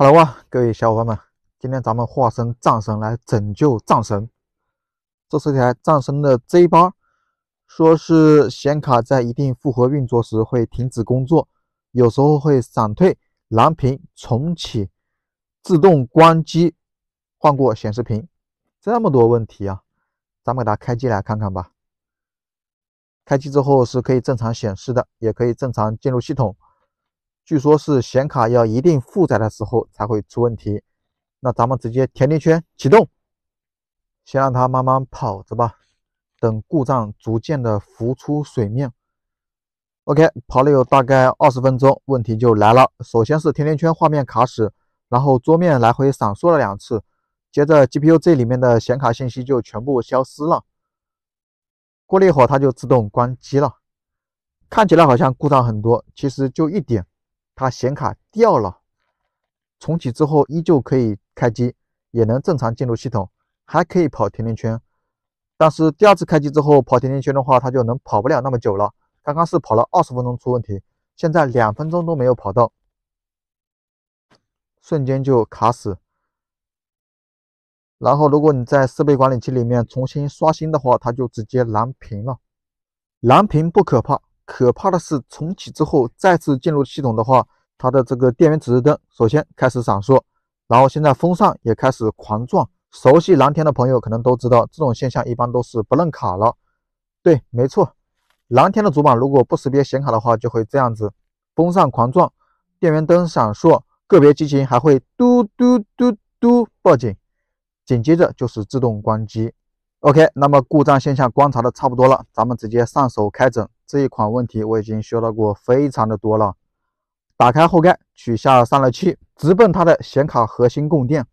Hello 啊，各位小伙伴们，今天咱们化身战神来拯救战神。这是一台战神的 Z8，说是显卡在一定负荷运作时会停止工作，有时候会闪退、蓝屏、重启、自动关机。换过显示屏，这么多问题啊，咱们给它开机来看看吧。开机之后是可以正常显示的，也可以正常进入系统。据说，是显卡要一定负载的时候才会出问题。那咱们直接甜甜圈启动，先让它慢慢跑着吧，等故障逐渐的浮出水面。OK，跑了有大概二十分钟，问题就来了。首先是甜甜圈画面卡死，然后桌面来回闪烁了两次，接着 GPU 这里面的显卡信息就全部消失了。过了一会儿，它就自动关机了。看起来好像故障很多，其实就一点。它显卡掉了，重启之后依旧可以开机，也能正常进入系统，还可以跑甜甜圈。但是第二次开机之后跑甜甜圈的话，它就能跑不了那么久了。刚刚是跑了二十分钟出问题，现在两分钟都没有跑到，瞬间就卡死。然后如果你在设备管理器里面重新刷新的话，它就直接蓝屏了。蓝屏不可怕。可怕的是，重启之后再次进入系统的话，它的这个电源指示灯首先开始闪烁，然后现在风扇也开始狂转。熟悉蓝天的朋友可能都知道，这种现象一般都是不认卡了。对，没错，蓝天的主板如果不识别显卡的话，就会这样子，风扇狂转，电源灯闪烁，个别机型还会嘟嘟嘟嘟报警，紧接着就是自动关机。OK，那么故障现象观察的差不多了，咱们直接上手开整。这一款问题我已经修到过非常的多了，打开后盖取下散热器，直奔它的显卡核心供电，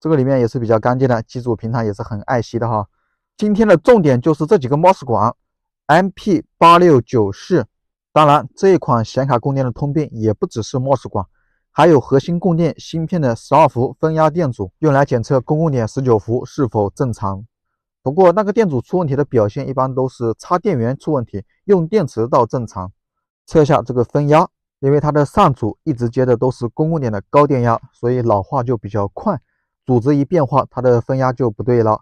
这个里面也是比较干净的，机主平常也是很爱惜的哈。今天的重点就是这几个 mos 管，MP 八六九四，当然这一款显卡供电的通病也不只是 mos 管，还有核心供电芯片的十二伏分压电阻，用来检测公共点十九伏是否正常。不过，那个电阻出问题的表现一般都是插电源出问题，用电池倒正常。测一下这个分压，因为它的上组一直接的都是公共点的高电压，所以老化就比较快。组织一变化，它的分压就不对了。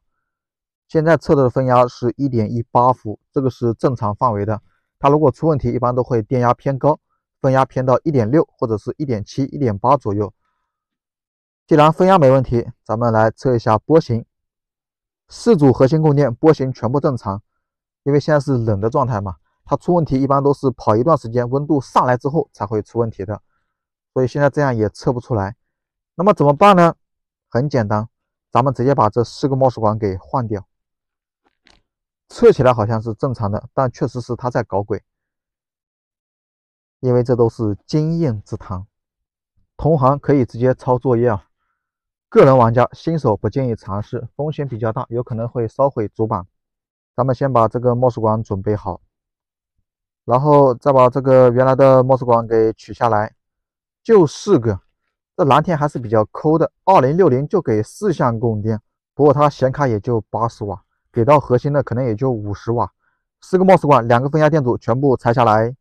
现在测的分压是1.18伏，这个是正常范围的。它如果出问题，一般都会电压偏高，分压偏到1.6或者是1.7、1.8左右。既然分压没问题，咱们来测一下波形。四组核心供电波形全部正常，因为现在是冷的状态嘛，它出问题一般都是跑一段时间温度上来之后才会出问题的，所以现在这样也测不出来。那么怎么办呢？很简单，咱们直接把这四个 MOS 管给换掉，测起来好像是正常的，但确实是它在搞鬼，因为这都是经验之谈，同行可以直接抄作业啊。个人玩家新手不建议尝试，风险比较大，有可能会烧毁主板。咱们先把这个 MOS 管准备好，然后再把这个原来的 MOS 管给取下来，就四个。这蓝天还是比较抠的，二零六零就给四项供电，不过它显卡也就八十瓦，给到核心的可能也就五十瓦。四个 MOS 管，两个分压电阻全部拆下来，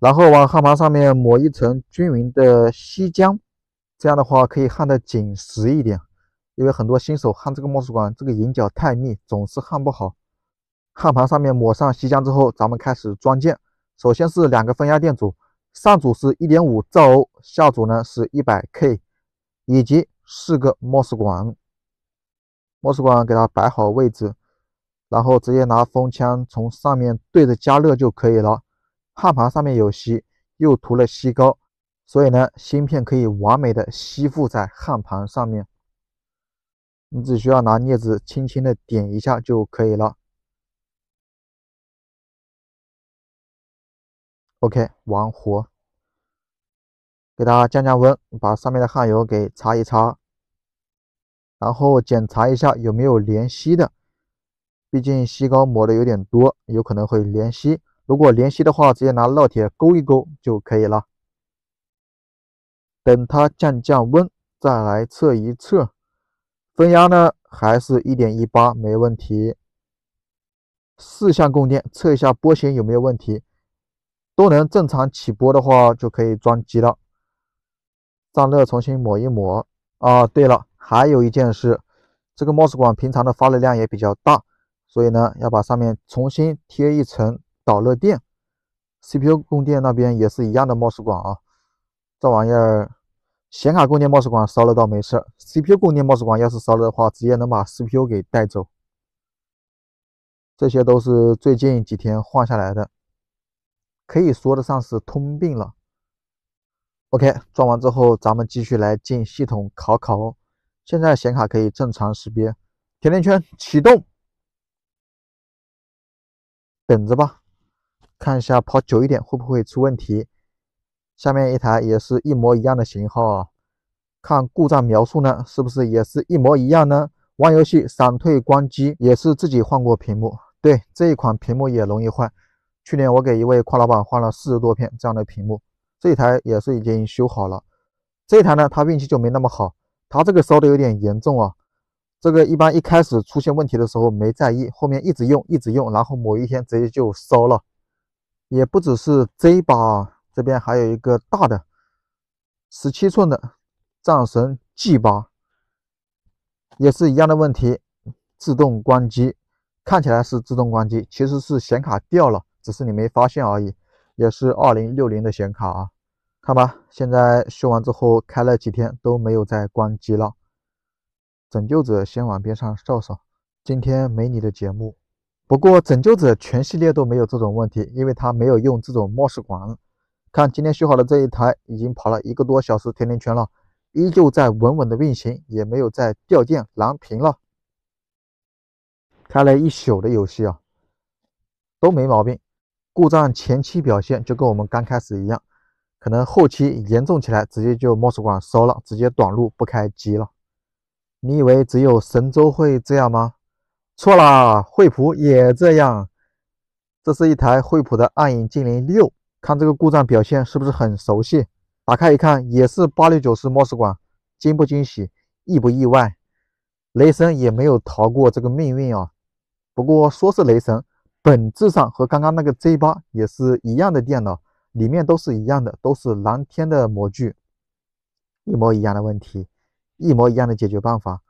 然后往焊盘上面抹一层均匀的锡浆。这样的话可以焊得紧实一点，因为很多新手焊这个 mos 管这个引脚太密，总是焊不好。焊盘上面抹上锡浆之后，咱们开始装件。首先是两个分压电阻，上组是1.5兆欧，下组呢是 100k，以及四个 mos 管。mos 管给它摆好位置，然后直接拿风枪从上面对着加热就可以了。焊盘上面有锡，又涂了锡膏。所以呢，芯片可以完美的吸附在焊盘上面，你只需要拿镊子轻轻的点一下就可以了。OK，完活，给它降降温，把上面的焊油给擦一擦，然后检查一下有没有连锡的，毕竟锡膏抹的有点多，有可能会连锡。如果连锡的话，直接拿烙铁勾一勾就可以了。等它降降温，再来测一测分压呢，还是一点一八，没问题。四项供电，测一下波形有没有问题，都能正常起波的话，就可以装机了。散热重新抹一抹啊。对了，还有一件事，这个 MOS 管平常的发热量也比较大，所以呢，要把上面重新贴一层导热垫。CPU 供电那边也是一样的 MOS 管啊。这玩意儿，显卡供电模式管烧了倒没事 c p u 供电模式管要是烧了的话，直接能把 cpu 给带走。这些都是最近几天换下来的，可以说得上是通病了。ok，装完之后，咱们继续来进系统考考哦。现在显卡可以正常识别，甜甜圈启动，等着吧，看一下跑久一点会不会出问题。下面一台也是一模一样的型号啊，看故障描述呢，是不是也是一模一样呢？玩游戏闪退关机也是自己换过屏幕，对这一款屏幕也容易坏。去年我给一位矿老板换了四十多片这样的屏幕，这一台也是已经修好了。这一台呢，他运气就没那么好，他这个烧的有点严重啊。这个一般一开始出现问题的时候没在意，后面一直用一直用，然后某一天直接就烧了，也不只是这一把。这边还有一个大的十七寸的战神 G 八，也是一样的问题，自动关机，看起来是自动关机，其实是显卡掉了，只是你没发现而已，也是二零六零的显卡啊。看吧，现在修完之后开了几天都没有再关机了。拯救者先往边上扫扫，今天没你的节目，不过拯救者全系列都没有这种问题，因为它没有用这种 mos 管。看，今天修好的这一台已经跑了一个多小时甜甜圈了，依旧在稳稳的运行，也没有再掉电蓝屏了。开了一宿的游戏啊，都没毛病。故障前期表现就跟我们刚开始一样，可能后期严重起来，直接就 MOS 管烧了，直接短路不开机了。你以为只有神舟会这样吗？错了，惠普也这样。这是一台惠普的暗影精灵六。看这个故障表现是不是很熟悉？打开一看，也是八六九四 MOS 管，惊不惊喜，意不意外？雷神也没有逃过这个命运啊！不过说是雷神，本质上和刚刚那个 Z 八也是一样的电脑，里面都是一样的，都是蓝天的模具，一模一样的问题，一模一样的解决办法。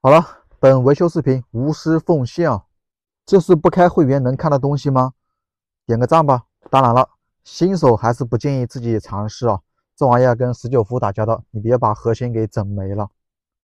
好了，本维修视频无私奉献啊，这是不开会员能看的东西吗？点个赞吧！当然了。新手还是不建议自己尝试啊，这玩意儿跟十九伏打交道，你别把核心给整没了。